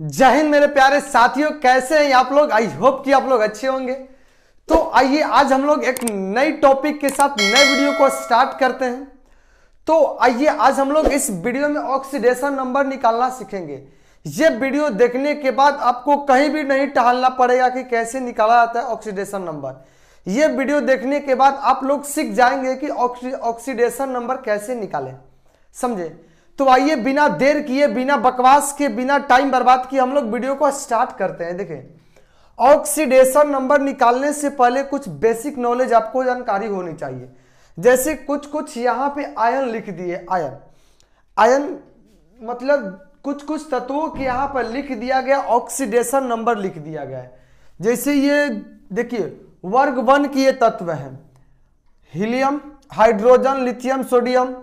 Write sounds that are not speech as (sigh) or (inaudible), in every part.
जय हिंद मेरे प्यारे साथियों कैसे हैं आप लोग आई होप कि आप लोग अच्छे होंगे तो आइए आज हम लोग एक नई टॉपिक के साथ नए वीडियो को स्टार्ट करते हैं तो आइए आज हम लोग इस वीडियो में ऑक्सीडेशन नंबर निकालना सीखेंगे ये वीडियो देखने के बाद आपको कहीं भी नहीं टहलना पड़ेगा कि कैसे निकाला जाता है ऑक्सीडेशन नंबर ये वीडियो देखने के बाद आप लोग सीख जाएंगे कि ऑक्सीडेशन नंबर कैसे निकालें समझे तो आइए बिना देर किए बिना बकवास के बिना टाइम बर्बाद किए हम लोग वीडियो को स्टार्ट करते हैं देखें ऑक्सीडेशन नंबर निकालने से पहले कुछ बेसिक नॉलेज आपको जानकारी होनी चाहिए जैसे कुछ कुछ यहाँ पे आयन लिख दिए आयन आयन मतलब कुछ कुछ तत्वों के यहाँ पर लिख दिया गया ऑक्सीडेशन नंबर लिख दिया गया है जैसे ये देखिए वर्ग वन की ये तत्व हैं helium hydrogen lithium sodium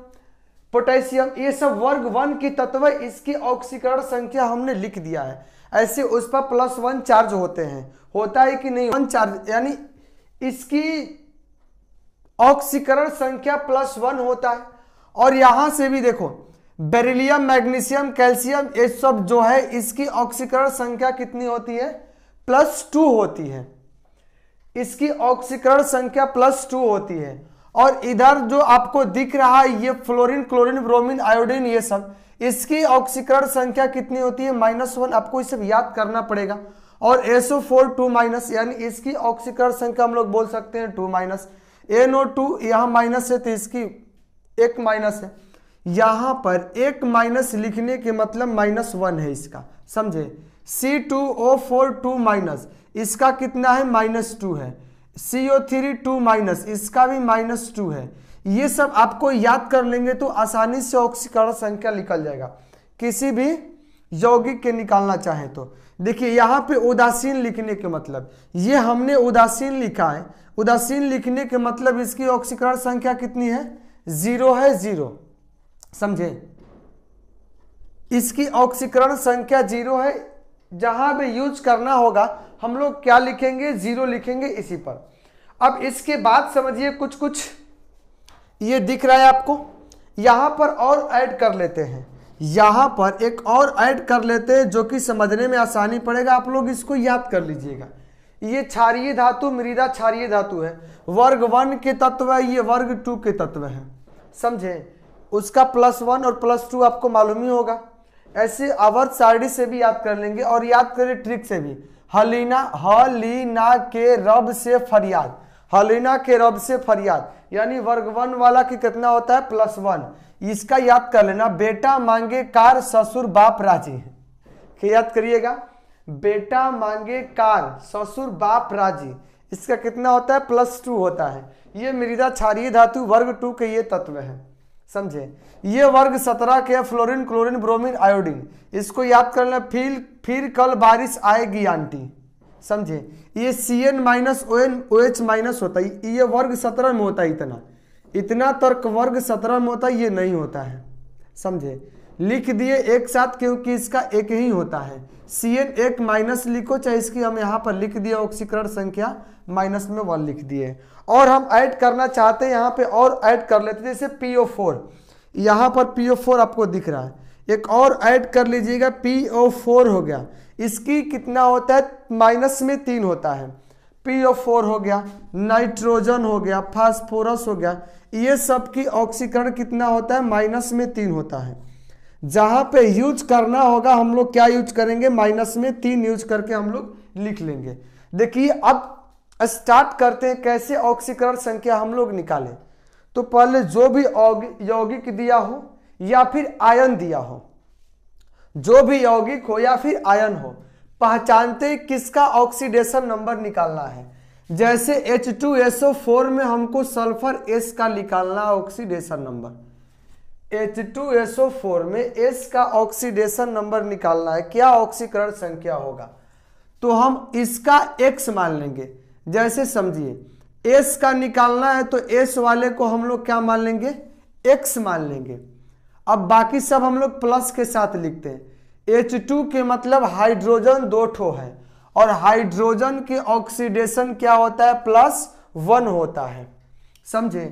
potassium ये सब वर्ग वन के तत्व इसके ऑक्सीकरण संख्या हमने लिख दिया है ऐसे उस पर प्लस वन चार्ज होते हैं होता है कि नहीं वन चार्ज यानी इसकी ऑक्सीकरण संख्या प्लस वन होता है और यहां से भी देखो बेरिलियम मैग्नीशियम कैल्शियम ये सब जो है इसकी ऑक्सीकरण संख्या कितनी होती है प्लस टू होती है इसकी ऑक्सीकरण संख्या प्लस टू होती है और इधर जो आपको दिख रहा है ये फ्लोरिन क्लोरिन ब्रोमिन आयोडीन ये सब इसकी ऑक्सीकरण संख्या कितनी होती है माइनस वन आपको इसे याद करना पड़ेगा और एसओ फोर टू माइनस यानी इसकी ऑक्सीकरण संख्या हम लोग बोल सकते हैं टू माइनस ओ टू यहाँ माइनस है तो इसकी एक माइनस है यहाँ पर एक माइनस लिखने के मतलब माइनस वन है इसका समझे C two O four two minus इसका कितना है माइनस टू है सीओ थ्री टू माइनस इसका भी माइनस टू है ये सब आपको याद कर लेंगे तो आसानी से ऑक्सीकरण संख्या निकल जाएगा किसी भी यौगिक के निकालना चाहे तो देखिए यहाँ पे उदासीन लिखने के मतलब ये हमने उदासीन लिखा है उदासीन लिखने के मतलब इसकी ऑक्सीकरण संख्या कितनी है जीरो है जीरो समझे इसकी ऑक्सीकरण संख्या जीरो है जहां भी यूज करना होगा हम लोग क्या लिखेंगे जीरो लिखेंगे इसी पर अब इसके बाद समझिए कुछ कुछ ये दिख रहा है आपको यहां पर और ऐड कर लेते हैं यहां पर एक और ऐड कर लेते हैं जो कि समझने में आसानी पड़ेगा आप लोग इसको याद कर लीजिएगा ये क्षारिय धातु मृदा क्षारिय धातु है वर्ग वन के तत्व है ये वर्ग टू के तत्व है समझे उसका प्लस वन और प्लस टू आपको मालूम ही होगा ऐसे अवध सारणी से भी याद कर लेंगे और याद करें ट्रिक से भी हलीना हलीना के रब से फरियाद हलीना के रब से फरियाद यानी वर्ग वन वाला की कितना होता है प्लस वन इसका याद कर लेना बेटा मांगे कार ससुर बाप राजी कि याद करिएगा बेटा मांगे कार ससुर बाप राजी इसका कितना होता है प्लस टू होता है ये मृदा क्षारिय धातु वर्ग टू के ये तत्व है समझे ये वर्ग सत्रह के फ्लोरिन क्लोरिन ब्रोमीन आयोडीन इसको याद कर लें फिर फिर कल बारिश आएगी आंटी समझे ये C N minus O N O H minus होता है ये वर्ग सत्रह में होता है इतना इतना तर्क वर्ग सत्रह में होता है ये नहीं होता है समझे लिख दिए एक साथ क्योंकि इसका एक ही होता है सी एन एक माइनस लिखो चाहे इसकी हम यहाँ पर लिख दिए ऑक्सीकरण संख्या माइनस में वन लिख दिए और हम ऐड करना चाहते हैं यहाँ पे और ऐड कर लेते हैं जैसे पी ओ फोर यहाँ पर पी ओ फोर आपको दिख रहा है एक और ऐड कर लीजिएगा पी ओ फोर हो गया इसकी कितना होता है माइनस में तीन होता है पी ओ फोर हो गया नाइट्रोजन हो गया फास्फोरस हो गया ये सब की ऑक्सीकरण कितना होता है माइनस में तीन होता है जहां पे यूज करना होगा हम लोग क्या यूज करेंगे माइनस में तीन यूज करके हम लोग लिख लेंगे देखिए अब स्टार्ट करते हैं कैसे ऑक्सीकरण संख्या हम लोग निकालें तो पहले जो भी यौगिक दिया हो या फिर आयन दिया हो जो भी यौगिक हो या फिर आयन हो पहचानते किसका ऑक्सीडेशन नंबर निकालना है जैसे H2SO4 में हमको सल्फर S का निकालना ऑक्सीडेशन नंबर H2SO4 में S का ऑक्सीडेशन नंबर निकालना है क्या ऑक्सीकरण संख्या होगा तो हम इसका X मान लेंगे जैसे समझिए S का निकालना है तो S वाले को हम लोग क्या मान लेंगे X मान लेंगे अब बाकी सब हम लोग प्लस के साथ लिखते हैं H2 के मतलब हाइड्रोजन दो ठो है और हाइड्रोजन के ऑक्सीडेशन क्या होता है प्लस वन होता है समझे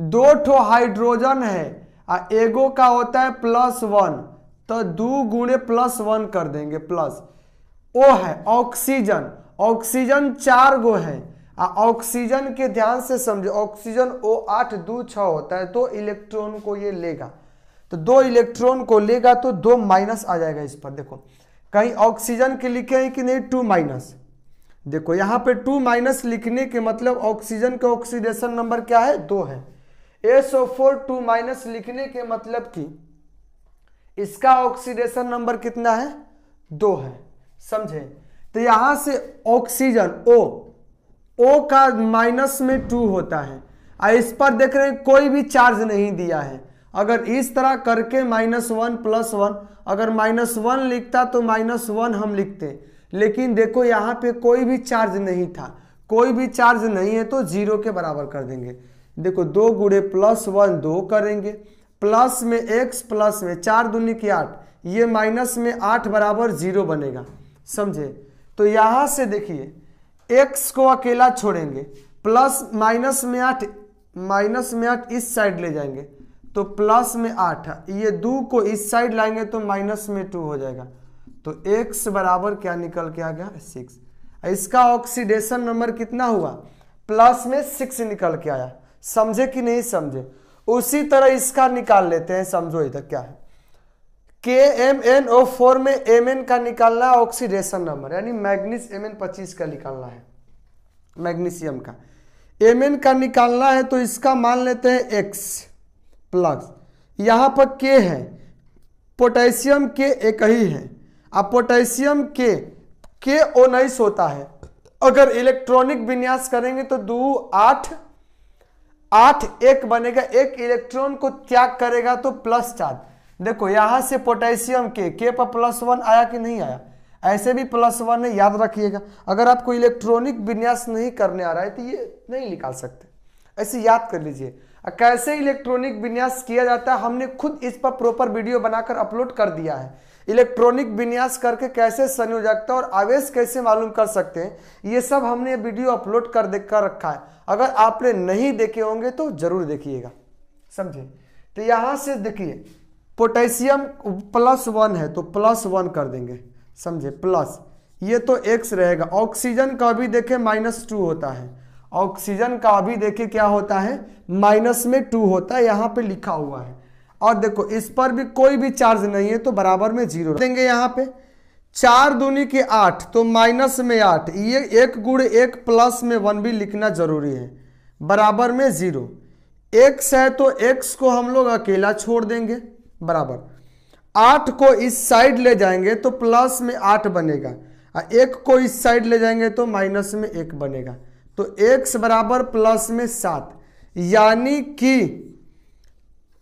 दो ठो हाइड्रोजन है आ एगो का होता है प्लस वन तो दो गुणे प्लस वन कर देंगे प्लस ओ है ऑक्सीजन ऑक्सीजन चार गो है आ ऑक्सीजन के ध्यान से समझो ऑक्सीजन ओ आठ दो छ होता है तो इलेक्ट्रॉन को ये लेगा तो दो इलेक्ट्रॉन को लेगा तो दो माइनस आ जाएगा इस पर देखो कहीं ऑक्सीजन के लिखे हैं कि नहीं टू माइनस देखो यहां पे टू माइनस लिखने के मतलब ऑक्सीजन का ऑक्सीडेशन नंबर क्या है दो है S O four two minus लिखने के मतलब कि इसका ऑक्सीडेशन नंबर कितना है दो है समझे तो यहां से ऑक्सीजन ओ ओ का माइनस में टू होता है और इस पर देख रहे हैं कोई भी चार्ज नहीं दिया है अगर इस तरह करके माइनस वन प्लस वन अगर माइनस वन लिखता तो माइनस वन हम लिखते लेकिन देखो यहाँ पे कोई भी चार्ज नहीं था कोई भी चार्ज नहीं है तो जीरो के बराबर कर देंगे देखो दो गुड़े प्लस वन दो करेंगे प्लस में एक्स प्लस में चार दूनी की आठ ये माइनस में आठ बराबर जीरो बनेगा समझे तो यहां से देखिए एक्स को अकेला छोड़ेंगे प्लस माइनस में आठ माइनस में आठ इस साइड ले जाएंगे तो प्लस में आठ ये दो को इस साइड लाएंगे तो माइनस में टू हो जाएगा तो एक्स बराबर क्या निकल के आ गया सिक्स इसका ऑक्सीडेशन नंबर कितना हुआ प्लस में सिक्स निकल के आया समझे कि नहीं समझे उसी तरह इसका निकाल लेते हैं समझो इधर क्या है K M N O four में एम एन का निकालना है ऑक्सीडेशन नंबर यानी मैग्नीस एम एन पच्चीस का निकालना है मैग्नीशियम का एम एन का निकालना है तो इसका मान लेते हैं एक्स प्लस यहां पर के है पोटेशियम के एक ही है अब पोटेशियम के के ओनाइस होता है अगर इलेक्ट्रॉनिक विन्यास करेंगे तो दो आठ आठ एक बनेगा एक इलेक्ट्रॉन को त्याग करेगा तो प्लस चार्ज देखो यहां से पोटेशियम के के पर प्लस वन आया कि नहीं आया ऐसे भी प्लस वन है याद रखिएगा अगर आपको इलेक्ट्रॉनिक विन्यास नहीं करने आ रहा है तो ये नहीं निकाल सकते ऐसे याद कर लीजिए कैसे इलेक्ट्रॉनिक विन्यास किया जाता है हमने खुद इस पर प्रॉपर वीडियो बनाकर अपलोड कर दिया है इलेक्ट्रॉनिक विन्यास करके कैसे संयोजकता और आवेश कैसे मालूम कर सकते हैं ये सब हमने वीडियो अपलोड कर देख कर रखा है अगर आपने नहीं देखे होंगे तो जरूर देखिएगा समझे तो यहाँ से देखिए पोटेशियम प्लस वन है तो प्लस वन कर देंगे समझे प्लस ये तो एक्स रहेगा ऑक्सीजन का भी देखें माइनस टू होता है ऑक्सीजन का भी देखें क्या होता है माइनस में टू होता है यहाँ पे लिखा हुआ है और देखो इस पर भी कोई भी चार्ज नहीं है तो बराबर में जीरो देंगे यहाँ पे चार दूनी के आठ तो माइनस में आठ ये एक गुड़ एक प्लस में वन भी लिखना जरूरी है बराबर में जीरो एक्स है तो एक्स को हम लोग अकेला छोड़ देंगे बराबर आठ को इस साइड ले जाएंगे तो प्लस में आठ बनेगा और एक को इस साइड ले जाएंगे तो माइनस में एक बनेगा तो एक्स बराबर प्लस में सात यानी कि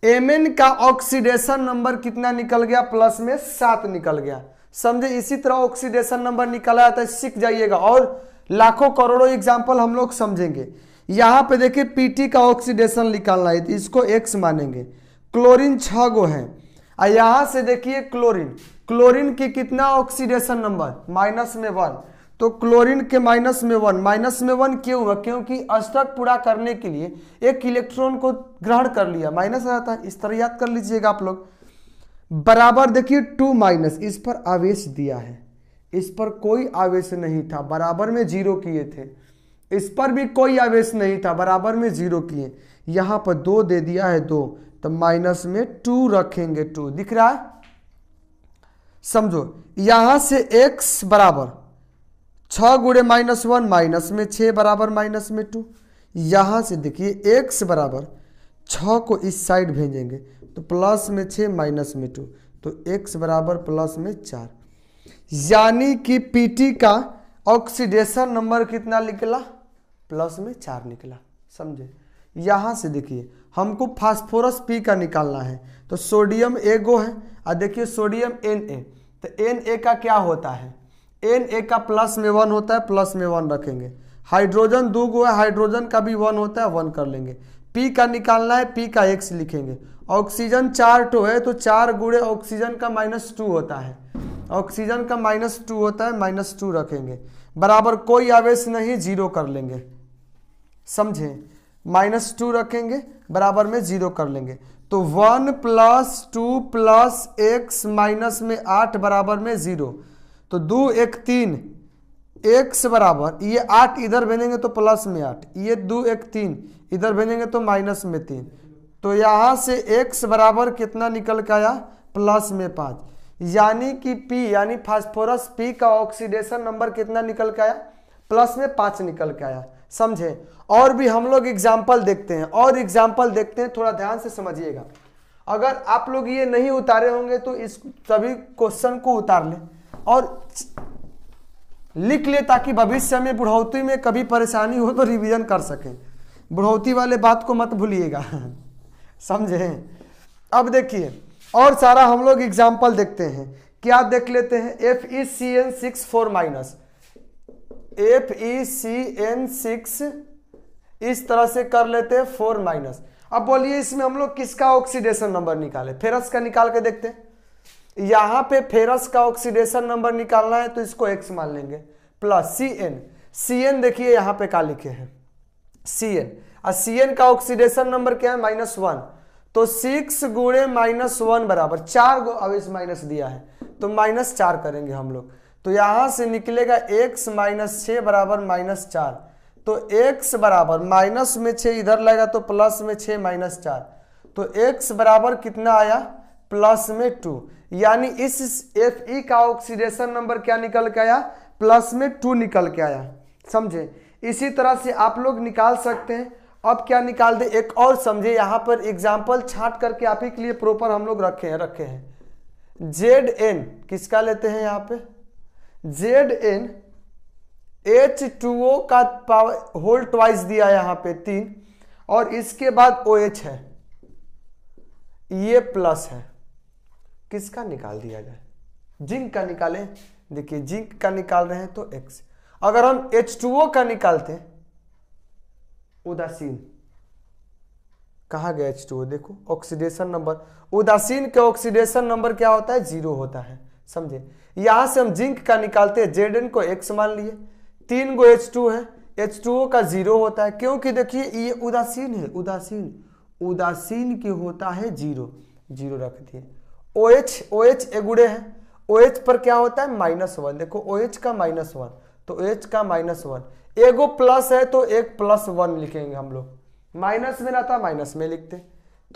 एमएन का ऑक्सीडेशन नंबर कितना निकल गया प्लस में सात निकल गया समझे इसी तरह ऑक्सीडेशन नंबर निकाला जाता है सीख जाइएगा और लाखों करोड़ों एग्जाम्पल हम लोग समझेंगे यहाँ पे देखिए पीटी का ऑक्सीडेशन निकालना है तो इसको एक्स मानेंगे क्लोरीन छ गो है और यहाँ से देखिए क्लोरीन क्लोरीन की कितना ऑक्सीडेशन नंबर माइनस में वन तो क्लोरीन के माइनस में वन माइनस में वन क्यों हुआ क्योंकि अष्टक पूरा करने के लिए एक इलेक्ट्रॉन को ग्रहण कर लिया माइनस आ जाता है इस तरह याद कर लीजिएगा आप लोग बराबर देखिए टू माइनस इस पर आवेश दिया है इस पर कोई आवेश नहीं था बराबर में जीरो किए थे इस पर भी कोई आवेश नहीं था बराबर में जीरो किए यहां पर दो दे दिया है दो तो माइनस में टू रखेंगे टू दिख रहा है समझो यहां से एक्स बराबर छ गुड़े माइनस वन माइनस में छः बराबर माइनस में टू यहाँ से देखिए एक्स बराबर छ को इस साइड भेजेंगे तो प्लस में छः माइनस में टू तो एक्स बराबर प्लस में चार यानी कि पीटी का ऑक्सीडेशन नंबर कितना निकला प्लस में चार निकला समझे यहाँ से देखिए हमको फास्फोरस पी का निकालना है तो सोडियम ए गो है और देखिए सोडियम एन ए तो एन ए का क्या होता है एन ए का प्लस में वन होता है प्लस में वन रखेंगे हाइड्रोजन दो गो है हाइड्रोजन का भी वन होता है वन कर लेंगे पी का निकालना है पी का एक्स लिखेंगे ऑक्सीजन चार टो है तो चार गुड़े ऑक्सीजन का माइनस टू होता है ऑक्सीजन का माइनस टू होता है माइनस टू रखेंगे बराबर कोई आवेश नहीं जीरो कर लेंगे समझें माइनस टू रखेंगे बराबर में जीरो कर लेंगे तो one plus two plus X minus में आठ बराबर में जीरो तो दो एक तीन एक्स बराबर ये आठ इधर भेजेंगे तो प्लस में आठ ये दो एक तीन इधर भेजेंगे तो माइनस में तीन तो यहाँ से से बराबर कितना निकल के आया प्लस में पाँच यानी कि पी यानी फास्फोरस पी का ऑक्सीडेशन नंबर कितना निकल के आया प्लस में पाँच निकल के आया समझे और भी हम लोग एग्जाम्पल देखते हैं और एग्जाम्पल देखते हैं थोड़ा ध्यान से समझिएगा अगर आप लोग ये नहीं उतारे होंगे तो इस सभी क्वेश्चन को उतार लें और लिख ले ताकि भविष्य में बुढ़ौती में कभी परेशानी हो तो रिवीजन कर सकें बुढ़ौती वाले बात को मत भूलिएगा (laughs) समझे अब देखिए और सारा हम लोग एग्जाम्पल देखते हैं क्या देख लेते हैं F E C N six four minus F E C N six इस तरह से कर लेते हैं फोर माइनस अब बोलिए इसमें हम लोग किसका ऑक्सीडेशन नंबर निकाले फेरस का निकाल के देखते हैं यहां पे फेरस का ऑक्सीडेशन नंबर निकालना है तो इसको एक्स मान लेंगे plus C N C N देखिए यहां पे का लिखे हैं सी एन और सी एन का ऑक्सीडेशन नंबर क्या है माइनस वन तो सिक्स गुड़े माइनस वन बराबर चार अवेश माइनस दिया है तो माइनस चार करेंगे हम लोग तो यहां से निकलेगा एक्स माइनस छ बराबर माइनस चार तो एक्स बराबर माइनस में छ इधर लगेगा तो प्लस में छ माइनस चार तो एक्स बराबर कितना आया प्लस में टू यानी इस एफ ई का ऑक्सीडेशन नंबर क्या निकल के आया प्लस में टू निकल के आया समझे इसी तरह से आप लोग निकाल सकते हैं अब क्या निकाल दे एक और समझे यहाँ पर एग्जाम्पल छाट करके आप ही के लिए प्रॉपर हम लोग रखे हैं रखे हैं जेड एन किसका लेते हैं यहाँ पे Z N H two O का पावर होल ट्वाइस दिया यहाँ पे तीन और इसके बाद ओ OH एच है ये प्लस है किसका निकाल दिया जाए जिंक का निकालें देखिए जिंक का निकाल रहे हैं तो एक्स अगर हम H2O का निकालते उदासीन कहा गया H2O देखो ऑक्सीडेशन नंबर उदासीन के ऑक्सीडेशन नंबर क्या होता है जीरो होता है समझे यहां से हम जिंक का निकालते हैं जेड को एक्स मान लिए तीन गो एच टू है एच टू ओ का जीरो होता है क्योंकि देखिए ये उदासीन है उदासीन उदासीन की होता है जीरो जीरो रख दिए ओ एच ओ एच एगुड़े हैं ओ OH एच पर क्या होता है माइनस वन देखो ओ OH एच का माइनस वन तो ओ OH का माइनस वन एगो प्लस है तो एक प्लस वन लिखेंगे हम लोग माइनस में रहता माइनस में लिखते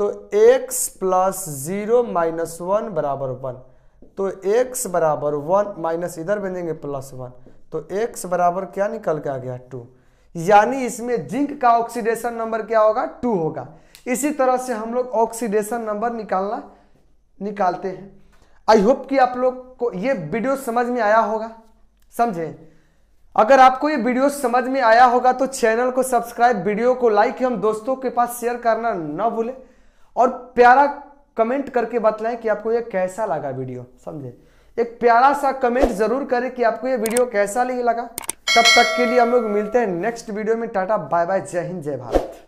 तो x plus zero minus one बराबर वन तो x बराबर वन माइनस इधर बन बनेंगे प्लस वन तो x बराबर क्या निकल के आ गया टू यानी इसमें जिंक का ऑक्सीडेशन नंबर क्या होगा टू होगा इसी तरह से हम लोग ऑक्सीडेशन नंबर निकालना निकालते हैं आई होप कि आप लोग को ये वीडियो समझ में आया होगा समझें अगर आपको ये वीडियो समझ में आया होगा तो चैनल को सब्सक्राइब वीडियो को लाइक एवं दोस्तों के पास शेयर करना ना भूलें और प्यारा कमेंट करके बतलाएं कि आपको ये कैसा लगा वीडियो समझे एक प्यारा सा कमेंट जरूर करें कि आपको ये वीडियो कैसा नहीं लगा तब तक के लिए हम लोग मिलते हैं नेक्स्ट वीडियो में टाटा बाय बाय जय हिंद जय भारत